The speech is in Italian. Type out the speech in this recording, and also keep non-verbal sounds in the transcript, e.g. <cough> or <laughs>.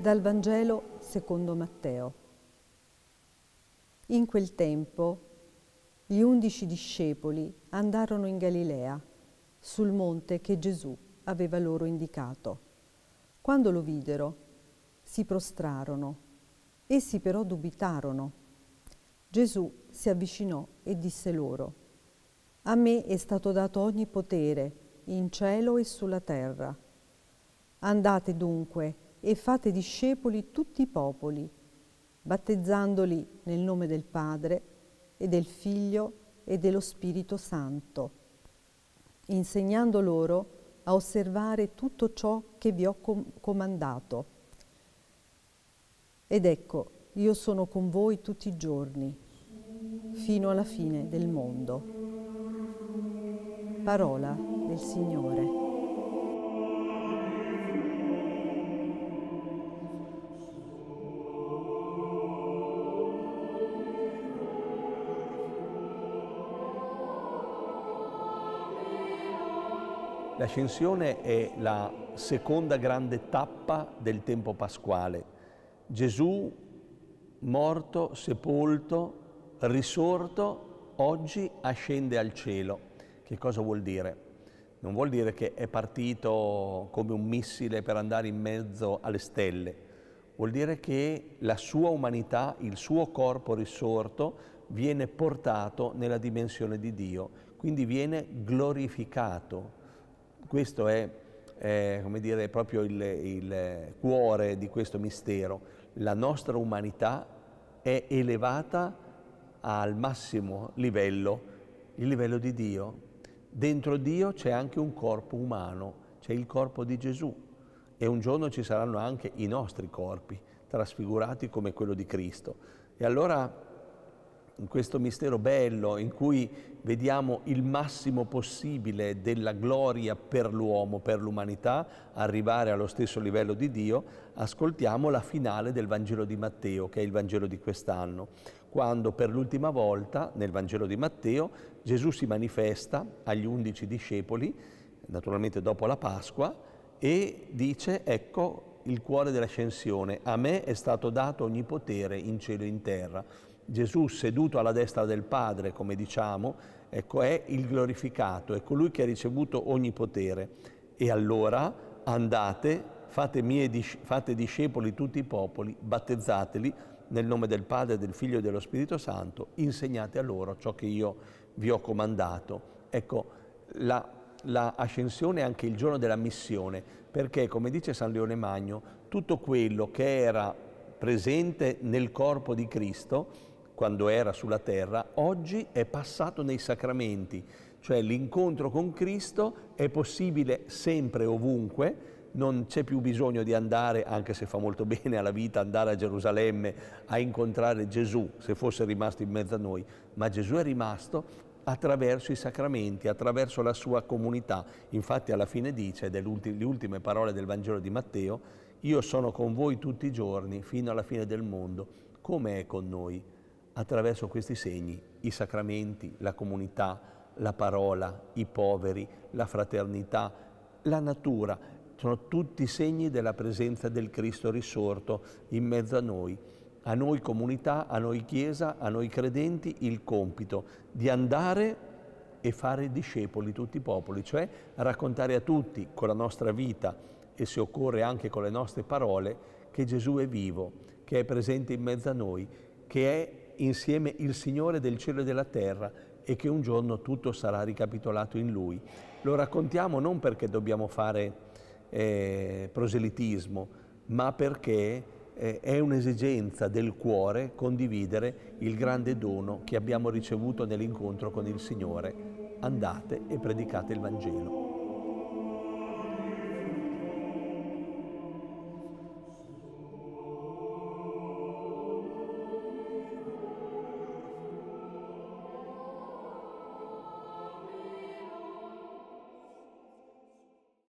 Dal Vangelo secondo Matteo. In quel tempo gli undici discepoli andarono in Galilea, sul monte che Gesù aveva loro indicato. Quando lo videro, si prostrarono. Essi però dubitarono. Gesù si avvicinò e disse loro, A me è stato dato ogni potere in cielo e sulla terra. Andate dunque e fate discepoli tutti i popoli, battezzandoli nel nome del Padre e del Figlio e dello Spirito Santo, insegnando loro a osservare tutto ciò che vi ho com comandato. Ed ecco, io sono con voi tutti i giorni, fino alla fine del mondo. Parola del Signore. L'ascensione è la seconda grande tappa del tempo pasquale. Gesù morto, sepolto, risorto, oggi ascende al cielo. Che cosa vuol dire? Non vuol dire che è partito come un missile per andare in mezzo alle stelle, vuol dire che la sua umanità, il suo corpo risorto, viene portato nella dimensione di Dio, quindi viene glorificato, questo è, eh, come dire, proprio il, il cuore di questo mistero. La nostra umanità è elevata al massimo livello, il livello di Dio. Dentro Dio c'è anche un corpo umano, c'è il corpo di Gesù e un giorno ci saranno anche i nostri corpi trasfigurati come quello di Cristo. E allora in questo mistero bello in cui vediamo il massimo possibile della gloria per l'uomo, per l'umanità, arrivare allo stesso livello di Dio, ascoltiamo la finale del Vangelo di Matteo, che è il Vangelo di quest'anno, quando per l'ultima volta nel Vangelo di Matteo Gesù si manifesta agli undici discepoli, naturalmente dopo la Pasqua, e dice, ecco il cuore dell'ascensione, a me è stato dato ogni potere in cielo e in terra Gesù seduto alla destra del Padre, come diciamo, ecco, è il glorificato, è colui che ha ricevuto ogni potere. E allora andate, fate, mie, fate discepoli tutti i popoli, battezzateli nel nome del Padre, del Figlio e dello Spirito Santo, insegnate a loro ciò che io vi ho comandato. Ecco, la, la ascensione è anche il giorno della missione, perché come dice San Leone Magno, tutto quello che era presente nel corpo di Cristo quando era sulla terra, oggi è passato nei sacramenti, cioè l'incontro con Cristo è possibile sempre ovunque, non c'è più bisogno di andare, anche se fa molto <laughs> bene alla vita, andare a Gerusalemme a incontrare Gesù, se fosse rimasto in mezzo a noi, ma Gesù è rimasto attraverso i sacramenti, attraverso la sua comunità. Infatti alla fine dice, ed è le ultime parole del Vangelo di Matteo, io sono con voi tutti i giorni fino alla fine del mondo, come è con noi? attraverso questi segni, i sacramenti, la comunità, la parola, i poveri, la fraternità, la natura, sono tutti segni della presenza del Cristo risorto in mezzo a noi. A noi comunità, a noi Chiesa, a noi credenti il compito di andare e fare discepoli tutti i popoli, cioè raccontare a tutti con la nostra vita e se occorre anche con le nostre parole che Gesù è vivo, che è presente in mezzo a noi, che è insieme il Signore del cielo e della terra e che un giorno tutto sarà ricapitolato in Lui. Lo raccontiamo non perché dobbiamo fare eh, proselitismo, ma perché eh, è un'esigenza del cuore condividere il grande dono che abbiamo ricevuto nell'incontro con il Signore. Andate e predicate il Vangelo.